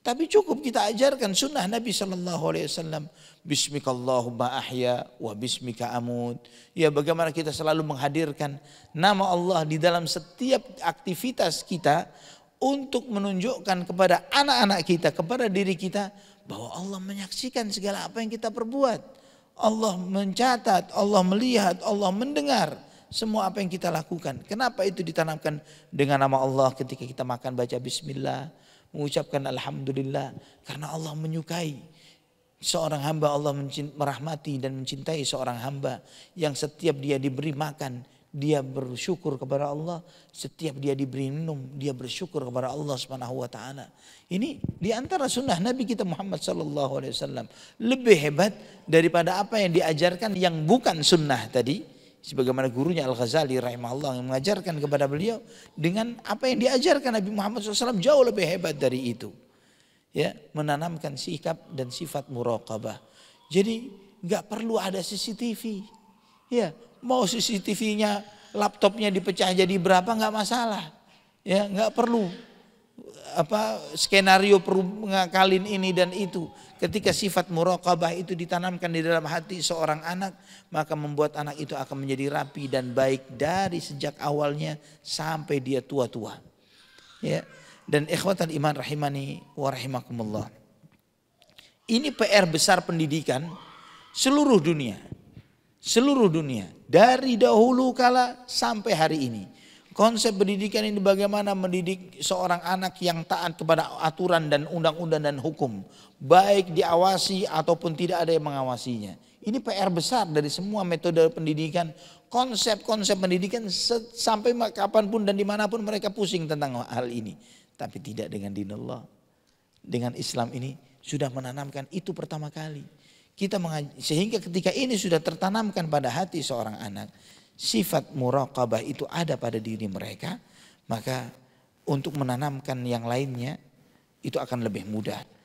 Tapi cukup kita ajarkan sunnah Nabi Shallallahu Alaihi Wasallam. Bismikallahumma ahya wa bismika Amud. Ya bagaimana kita selalu menghadirkan nama Allah di dalam setiap aktivitas kita untuk menunjukkan kepada anak-anak kita, kepada diri kita bahwa Allah menyaksikan segala apa yang kita perbuat. Allah mencatat, Allah melihat, Allah mendengar semua apa yang kita lakukan. Kenapa itu ditanamkan dengan nama Allah ketika kita makan baca bismillah, mengucapkan alhamdulillah karena Allah menyukai seorang hamba Allah merahmati dan mencintai seorang hamba yang setiap dia diberi makan dia bersyukur kepada Allah setiap dia diberi minum dia bersyukur kepada Allah Subhanahu wa taala ini di antara sunnah Nabi kita Muhammad sallallahu alaihi wasallam lebih hebat daripada apa yang diajarkan yang bukan sunnah tadi sebagaimana gurunya Al-Ghazali rahimahullah yang mengajarkan kepada beliau dengan apa yang diajarkan Nabi Muhammad SAW jauh lebih hebat dari itu. Ya, menanamkan sikap dan sifat muraqabah. Jadi nggak perlu ada CCTV. Ya, mau CCTV-nya laptopnya dipecah jadi berapa nggak masalah. Ya, nggak perlu apa skenario pengakalin ini dan itu. Ketika sifat muraqabah itu ditanamkan di dalam hati seorang anak, maka membuat anak itu akan menjadi rapi dan baik dari sejak awalnya sampai dia tua-tua. Ya. Dan ikhwatan iman rahimani wa rahimakumullah. Ini PR besar pendidikan seluruh dunia. Seluruh dunia dari dahulu kala sampai hari ini Konsep pendidikan ini bagaimana mendidik seorang anak yang taat kepada aturan dan undang-undang dan hukum. Baik diawasi ataupun tidak ada yang mengawasinya. Ini PR besar dari semua metode pendidikan. Konsep-konsep pendidikan sampai kapanpun dan dimanapun mereka pusing tentang hal ini. Tapi tidak dengan dinullah. Dengan Islam ini sudah menanamkan itu pertama kali. Kita sehingga ketika ini sudah tertanamkan pada hati seorang anak sifat muraqabah itu ada pada diri mereka, maka untuk menanamkan yang lainnya itu akan lebih mudah.